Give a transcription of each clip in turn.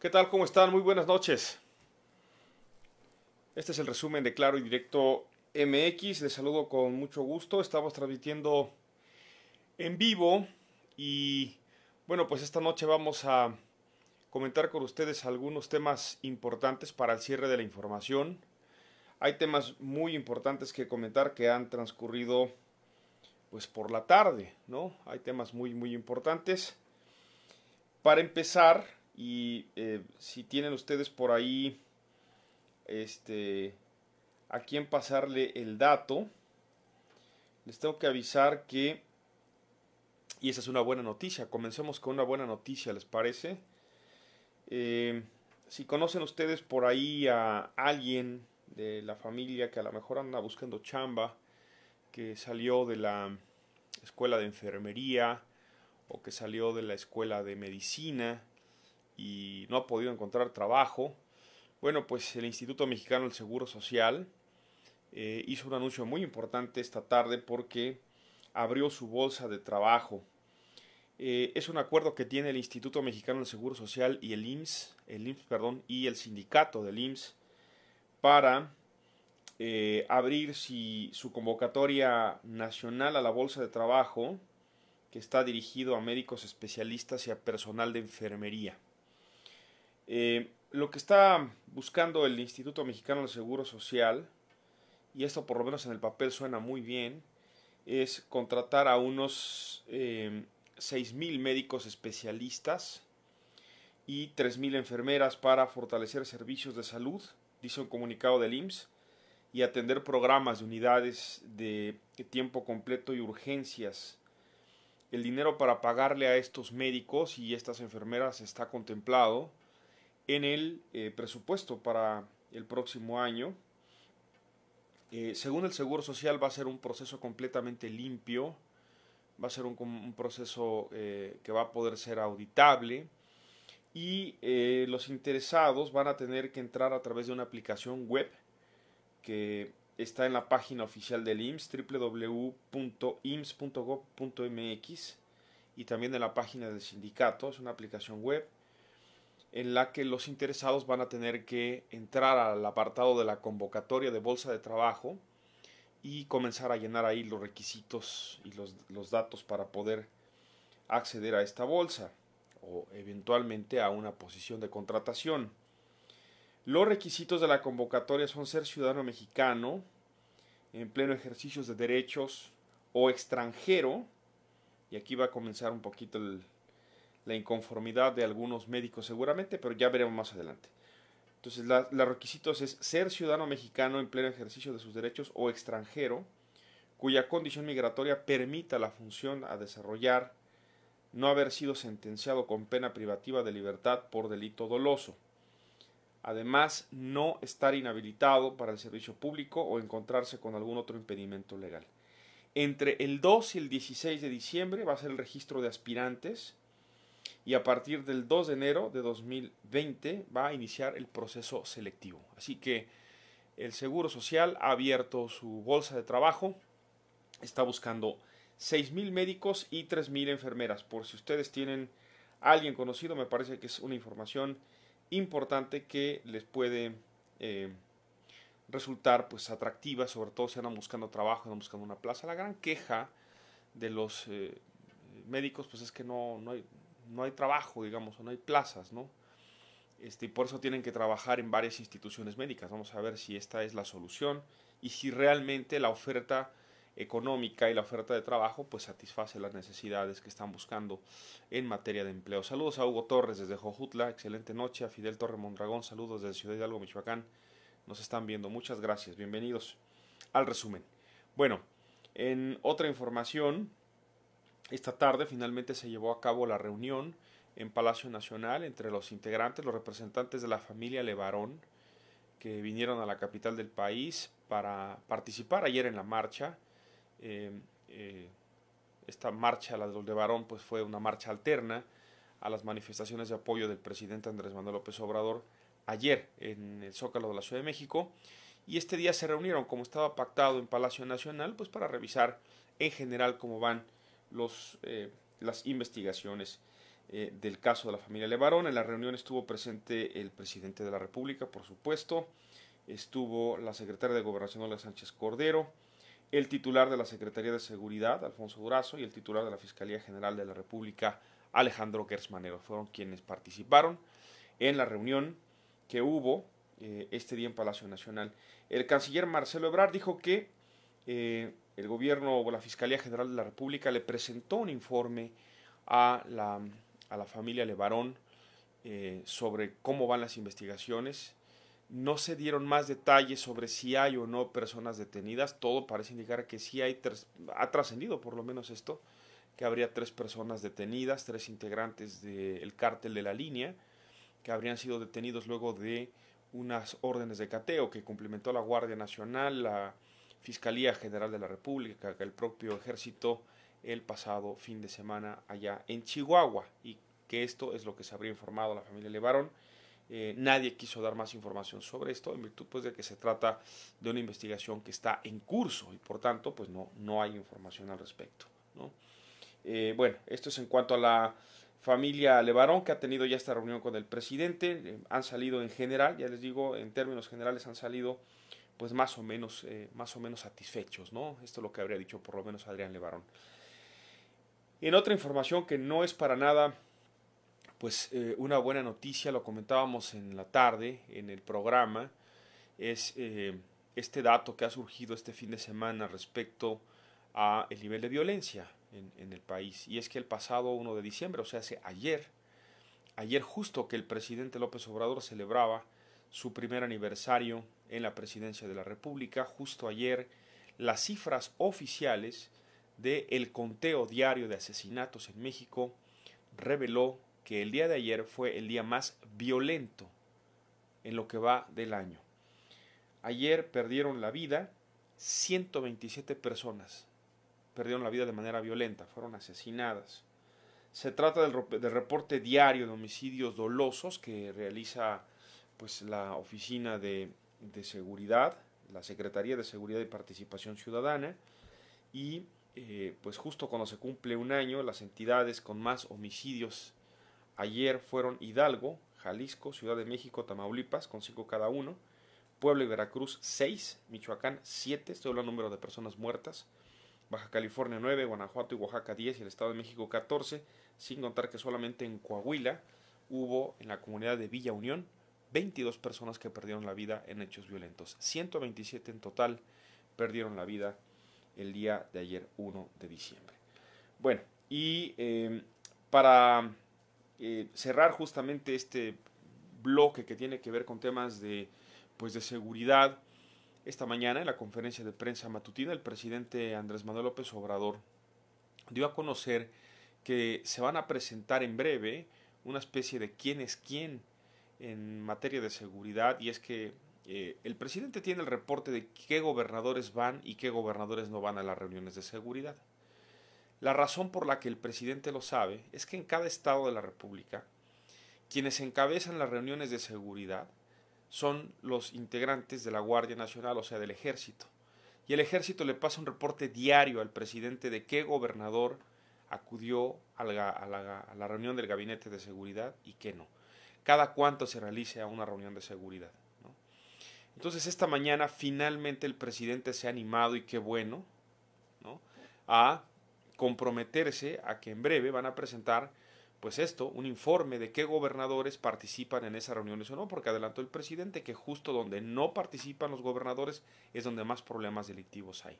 ¿Qué tal? ¿Cómo están? Muy buenas noches. Este es el resumen de Claro y Directo MX. Les saludo con mucho gusto. Estamos transmitiendo en vivo y bueno, pues esta noche vamos a comentar con ustedes algunos temas importantes para el cierre de la información. Hay temas muy importantes que comentar que han transcurrido pues por la tarde, ¿no? Hay temas muy muy importantes. Para empezar, y eh, si tienen ustedes por ahí este, a quién pasarle el dato, les tengo que avisar que, y esa es una buena noticia, comencemos con una buena noticia, ¿les parece? Eh, si conocen ustedes por ahí a alguien de la familia que a lo mejor anda buscando chamba, que salió de la escuela de enfermería o que salió de la escuela de medicina, y no ha podido encontrar trabajo. Bueno, pues el Instituto Mexicano del Seguro Social eh, hizo un anuncio muy importante esta tarde porque abrió su bolsa de trabajo. Eh, es un acuerdo que tiene el Instituto Mexicano del Seguro Social y el IMSS, el IMSS perdón, y el sindicato del IMSS para eh, abrir su convocatoria nacional a la bolsa de trabajo que está dirigido a médicos especialistas y a personal de enfermería. Eh, lo que está buscando el Instituto Mexicano del Seguro Social, y esto por lo menos en el papel suena muy bien, es contratar a unos eh, seis mil médicos especialistas y mil enfermeras para fortalecer servicios de salud, dice un comunicado del IMSS, y atender programas de unidades de tiempo completo y urgencias. El dinero para pagarle a estos médicos y estas enfermeras está contemplado en el eh, presupuesto para el próximo año. Eh, según el Seguro Social va a ser un proceso completamente limpio, va a ser un, proceso eh, que va a poder ser auditable y los interesados van a tener que entrar a través de una aplicación web que está en la página oficial del IMSS, www.ims.gov.mx y también en la página del sindicato, es una aplicación web en la que los interesados van a tener que entrar al apartado de la convocatoria de bolsa de trabajo y comenzar a llenar ahí los requisitos y los, datos para poder acceder a esta bolsa o eventualmente a una posición de contratación. Los requisitos de la convocatoria son ser ciudadano mexicano en pleno ejercicio de derechos o extranjero. Y aquí va a comenzar un poquito el, la inconformidad de algunos médicos seguramente, pero ya veremos más adelante. Entonces, los requisitos es ser ciudadano mexicano en pleno ejercicio de sus derechos o extranjero, cuya condición migratoria permita la función a desarrollar, no haber sido sentenciado con pena privativa de libertad por delito doloso. Además, no estar inhabilitado para el servicio público o encontrarse con algún otro impedimento legal. Entre el 2 y el 16 de diciembre va a ser el registro de aspirantes y a partir del 2 de enero de 2020 va a iniciar el proceso selectivo. Así que el Seguro Social ha abierto su bolsa de trabajo, está buscando mil médicos y 3.000 enfermeras. Por si ustedes tienen a alguien conocido, me parece que es una información importante que les puede eh, resultar pues atractiva, sobre todo si andan buscando trabajo, andan buscando una plaza. La gran queja de los eh, médicos pues es que no, no, hay, no hay trabajo, digamos, o no hay plazas, ¿no? Este, y por eso tienen que trabajar en varias instituciones médicas. Vamos a ver si esta es la solución y si realmente la oferta económica y la oferta de trabajo pues satisface las necesidades que están buscando en materia de empleo. Saludos a Hugo Torres desde Jojutla, excelente noche, a Fidel Torre Mondragón, saludos desde Ciudad Hidalgo, Michoacán, nos están viendo, muchas gracias, bienvenidos al resumen. Bueno, en otra información, esta tarde finalmente se llevó a cabo la reunión en Palacio Nacional entre los integrantes, los representantes de la familia Levarón, que vinieron a la capital del país para participar ayer en la marcha. Em, eh, esta marcha, la de Levarón, pues fue una marcha alterna a las manifestaciones de apoyo del presidente Andrés Manuel López Obrador ayer en el Zócalo de la Ciudad de México. Y este día se reunieron, como estaba pactado en Palacio Nacional, pues para revisar en general cómo van los, eh, las investigaciones eh, del caso de la familia Levarón. En la reunión estuvo presente el presidente de la República, por supuesto, estuvo la secretaria de Gobernación, Olga Sánchez Cordero, el titular de la Secretaría de Seguridad, Alfonso Durazo, y el titular de la Fiscalía General de la República, Alejandro Gersmanero. Fueron quienes participaron en la reunión que hubo eh, este día en Palacio Nacional. El canciller Marcelo Ebrard dijo que el gobierno o la Fiscalía General de la República le presentó un informe a la, familia Levarón eh, sobre cómo van las investigaciones. No se dieron más detalles sobre si hay o no personas detenidas. Todo parece indicar que sí hay, ha trascendido por lo menos esto, que habría tres personas detenidas, tres integrantes del cártel de la línea, que habrían sido detenidos luego de unas órdenes de cateo que cumplimentó la Guardia Nacional, la, Fiscalía General de la República, que el propio ejército el pasado fin de semana allá en Chihuahua y que esto es lo que se habría informado a la familia Levarón. Eh, nadie quiso dar más información sobre esto en virtud pues, de que se trata de una investigación que está en curso y por tanto pues no, no hay información al respecto. Eh, bueno, esto es en cuanto a la familia Levarón que ha tenido ya esta reunión con el presidente. Eh, han salido en general, ya les digo, en términos generales han salido pues más o menos, eh, más o menos satisfechos, ¿no? Esto es lo que habría dicho por lo menos Adrián Levarón. En otra información que no es para nada, pues eh, una buena noticia, lo comentábamos en la tarde, en el programa, es eh, este dato que ha surgido este fin de semana respecto a el nivel de violencia en, en el país. Y es que el pasado 1 de diciembre, o sea, hace ayer, ayer justo que el presidente López Obrador celebraba su primer aniversario en la presidencia de la República. Justo ayer, las cifras oficiales del el conteo diario de asesinatos en México reveló que el día de ayer fue el día más violento en lo que va del año. Ayer perdieron la vida 127 personas. Perdieron la vida de manera violenta, fueron asesinadas. Se trata del, reporte diario de homicidios dolosos que realiza pues la Oficina de, Seguridad, la Secretaría de Seguridad y Participación Ciudadana y eh, pues justo cuando se cumple un año las entidades con más homicidios ayer fueron Hidalgo, Jalisco, Ciudad de México, Tamaulipas con 5 cada uno, Puebla y Veracruz 6, Michoacán siete, estoy el número de personas muertas, Baja California 9, Guanajuato y Oaxaca 10 y el Estado de México 14, sin contar que solamente en Coahuila hubo en la comunidad de Villa Unión 22 personas que perdieron la vida en hechos violentos. 127 en total perdieron la vida el día de ayer 1 de diciembre. Bueno, y em, para eh, cerrar justamente este bloque que tiene que ver con temas de, pues, de seguridad, esta mañana en la conferencia de prensa matutina el presidente Andrés Manuel López Obrador dio a conocer que se van a presentar en breve una especie de quién es quién en materia de seguridad y es que eh, el presidente tiene el reporte de qué gobernadores van y qué gobernadores no van a las reuniones de seguridad. La razón por la que el presidente lo sabe es que en cada estado de la República, quienes encabezan las reuniones de seguridad son los integrantes de la Guardia Nacional, o sea, del ejército. Y el ejército le pasa un reporte diario al presidente de qué gobernador acudió a la, a la reunión del gabinete de seguridad y qué no cada cuánto se realice una reunión de seguridad. Entonces esta mañana finalmente el presidente se ha animado y qué bueno a comprometerse a que en breve van a presentar pues esto, un informe de qué gobernadores participan en esas reuniones o no, porque adelantó el presidente que justo donde no participan los gobernadores es donde más problemas delictivos hay.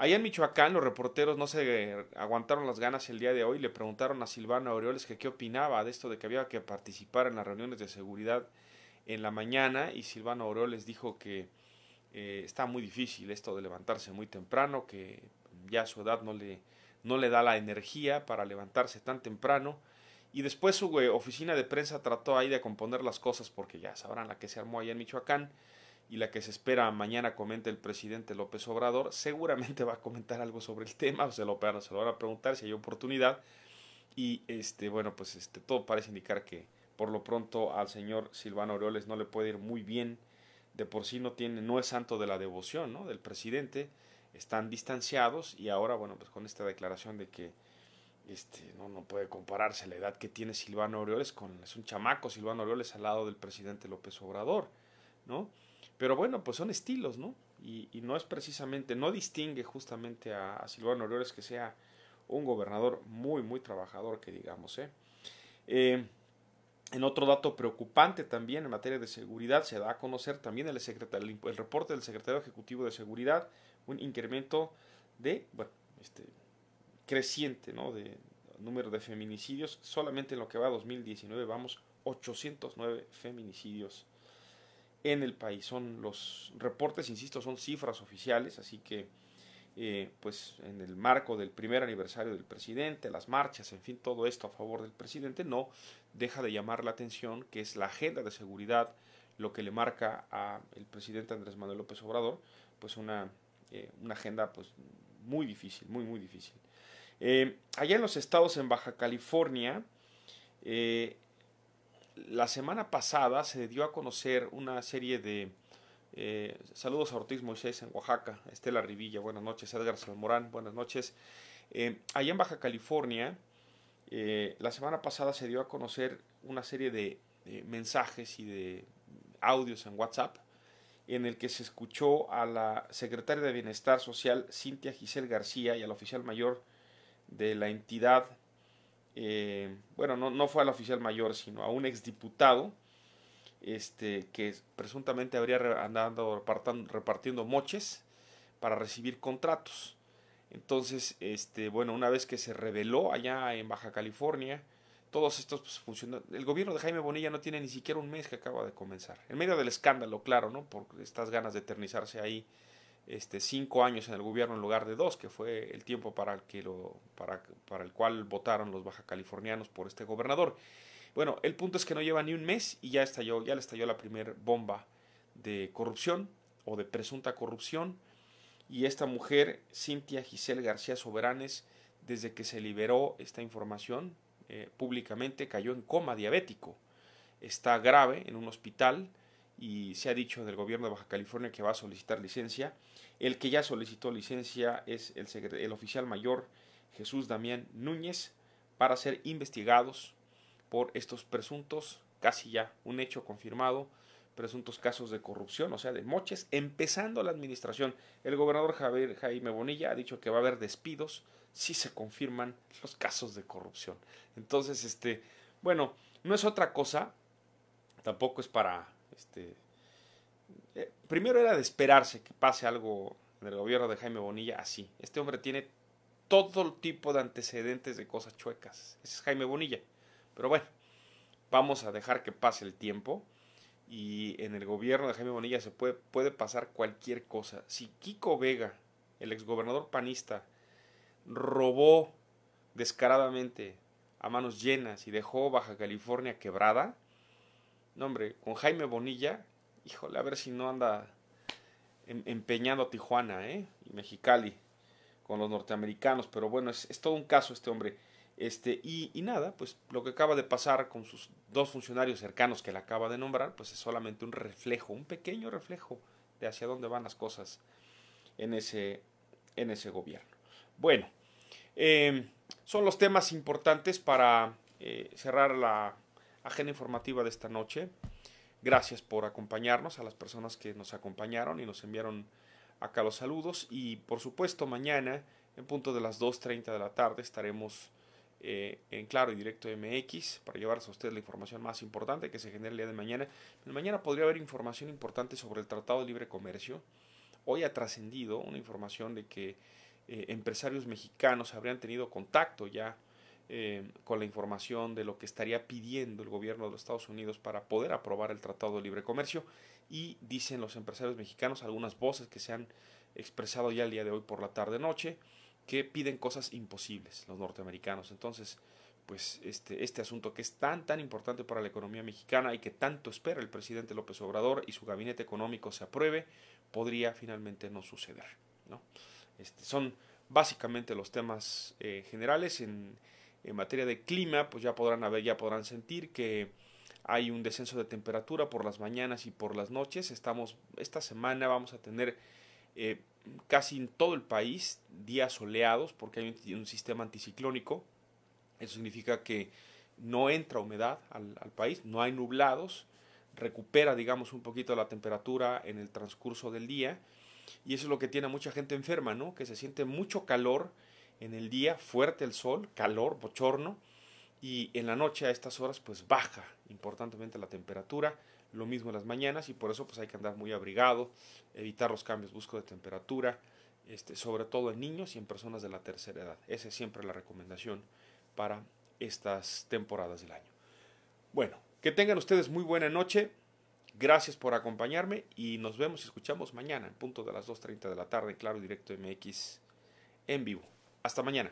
Allá en Michoacán los reporteros no se eh, aguantaron las ganas el día de hoy, le preguntaron a Silvano Aureoles que qué opinaba de esto de que había que participar en las reuniones de seguridad en la mañana y Silvano Aureoles dijo que eh, está muy difícil esto de levantarse muy temprano, que ya su edad no le, no le da la energía para levantarse tan temprano. Y después su eh, oficina de prensa trató ahí de componer las cosas porque ya sabrán la que se armó allá en Michoacán y la que se espera mañana comente el presidente López Obrador, seguramente va a comentar algo sobre el tema, o se lo, se lo van a preguntar si hay oportunidad. Y este, bueno, pues este, todo parece indicar que por lo pronto al señor Silvano Aureoles no le puede ir muy bien. De por sí no tiene, no es santo de la devoción, ¿no? Del presidente. Están distanciados y ahora, bueno, pues con esta declaración de que este, no, no puede compararse la edad que tiene Silvano Orioles con. Es un chamaco Silvano Orioles al lado del presidente López Obrador, ¿no? Pero bueno, pues son estilos, ¿no? Y, no es precisamente, no distingue justamente a, Silvano Aureoles que sea un gobernador muy, muy trabajador, que digamos, ¿eh? ¿eh? en otro dato preocupante también en materia de seguridad, se da a conocer también el, secretario, el reporte del secretario ejecutivo de seguridad, un incremento de, bueno, este, creciente, ¿no? De número de feminicidios, solamente en lo que va a 2019 vamos 809 feminicidios en el país. Son los reportes, insisto, son cifras oficiales, así que eh, pues en el marco del primer aniversario del presidente, las marchas, en fin, todo esto a favor del presidente, no deja de llamar la atención que es la agenda de seguridad lo que le marca al presidente Andrés Manuel López Obrador, pues una, eh, una agenda pues muy difícil, muy, muy difícil. Eh, allá en los estados en Baja California, eh, la semana pasada se dio a conocer una serie de... Eh, saludos a Ortiz Moisés en Oaxaca, Estela Rivilla, buenas noches, Edgar Salmorán, buenas noches. Eh, allá en Baja California, eh, la semana pasada se dio a conocer una serie de mensajes y de audios en WhatsApp en el que se escuchó a la secretaria de Bienestar Social, Cintia Giselle García, y al oficial mayor de la entidad, eh, bueno, no, no, fue al oficial mayor, sino a un exdiputado, este, que presuntamente habría andado repartiendo moches para recibir contratos. Entonces, este, bueno, una vez que se reveló allá en Baja California, todos estos pues, El gobierno de Jaime Bonilla no tiene ni siquiera un mes que acaba de comenzar. En medio del escándalo, claro, ¿no? Por estas ganas de eternizarse ahí este, cinco años en el gobierno en lugar de dos, que fue el tiempo para el, que lo, para, para el cual votaron los baja californianos por este gobernador. Bueno, el punto es que no lleva ni un mes y ya estalló, ya le estalló la primera bomba de corrupción o de presunta corrupción. Y esta mujer, Cintia Giselle García Soberanes, desde que se liberó esta información eh, públicamente, cayó en coma diabético. Está grave en un hospital y se ha dicho del gobierno de Baja California que va a solicitar licencia. El que ya solicitó licencia es el, oficial mayor Jesús Damián Núñez para ser investigados por estos presuntos, casi ya un hecho confirmado, presuntos casos de corrupción, o sea, de moches, empezando la administración. El gobernador Javier Jaime Bonilla ha dicho que va a haber despidos si se confirman los casos de corrupción. Entonces, este, bueno, no es otra cosa, tampoco es para este, eh, primero era de esperarse que pase algo en el gobierno de Jaime Bonilla así. Este hombre tiene todo tipo de antecedentes de cosas chuecas. Ese es Jaime Bonilla. Pero bueno, vamos a dejar que pase el tiempo. Y en el gobierno de Jaime Bonilla se puede, puede pasar cualquier cosa. Si Kiko Vega, el exgobernador panista, robó descaradamente a manos llenas y dejó Baja California quebrada, no, con Jaime Bonilla, híjole, a ver si no anda em, empeñando a Tijuana, ¿eh? Y Mexicali con los norteamericanos, pero bueno, es, todo un caso este hombre. Este, y, nada, pues lo que acaba de pasar con sus dos funcionarios cercanos que le acaba de nombrar, pues es solamente un reflejo, un pequeño reflejo de hacia dónde van las cosas en ese, en ese gobierno. Bueno, em, son los temas importantes para eh, cerrar la, agenda informativa de esta noche. Gracias por acompañarnos, a las personas que nos acompañaron y nos enviaron acá los saludos. Y por supuesto, mañana, en punto de las 2.30 de la tarde, estaremos eh, en Claro y Directo MX para llevarse a ustedes la información más importante que se genera el día de mañana. mañana podría haber información importante sobre el Tratado de Libre Comercio. Hoy ha trascendido una información de que eh, empresarios mexicanos habrían tenido contacto ya eh, con la información de lo que estaría pidiendo el gobierno de los Estados Unidos para poder aprobar el Tratado de Libre Comercio y dicen los empresarios mexicanos, algunas voces que se han expresado ya el día de hoy por la tarde-noche, que piden cosas imposibles los norteamericanos. Entonces, pues este, este asunto que es tan, tan importante para la economía mexicana y que tanto espera el presidente López Obrador y su gabinete económico se apruebe, podría finalmente no suceder. ¿no? Este, son básicamente los temas eh, generales en en materia de clima, pues ya podrán haber, ya podrán sentir que hay un descenso de temperatura por las mañanas y por las noches. Estamos, esta semana vamos a tener eh, casi en todo el país días soleados porque hay un, sistema anticiclónico. Eso significa que no entra humedad al, al, país, no hay nublados, recupera, digamos, un poquito la temperatura en el transcurso del día. Y eso es lo que tiene a mucha gente enferma, ¿no? Que se siente mucho calor en el día fuerte el sol, calor, bochorno, y en la noche a estas horas pues baja importantemente la temperatura, lo mismo en las mañanas y por eso pues hay que andar muy abrigado, evitar los cambios busco de temperatura, este, sobre todo en niños y en personas de la tercera edad. Esa es siempre la recomendación para estas temporadas del año. Bueno, que tengan ustedes muy buena noche. Gracias por acompañarme y nos vemos y escuchamos mañana en punto de las 2.30 de la tarde, claro, directo MX en vivo. Hasta mañana.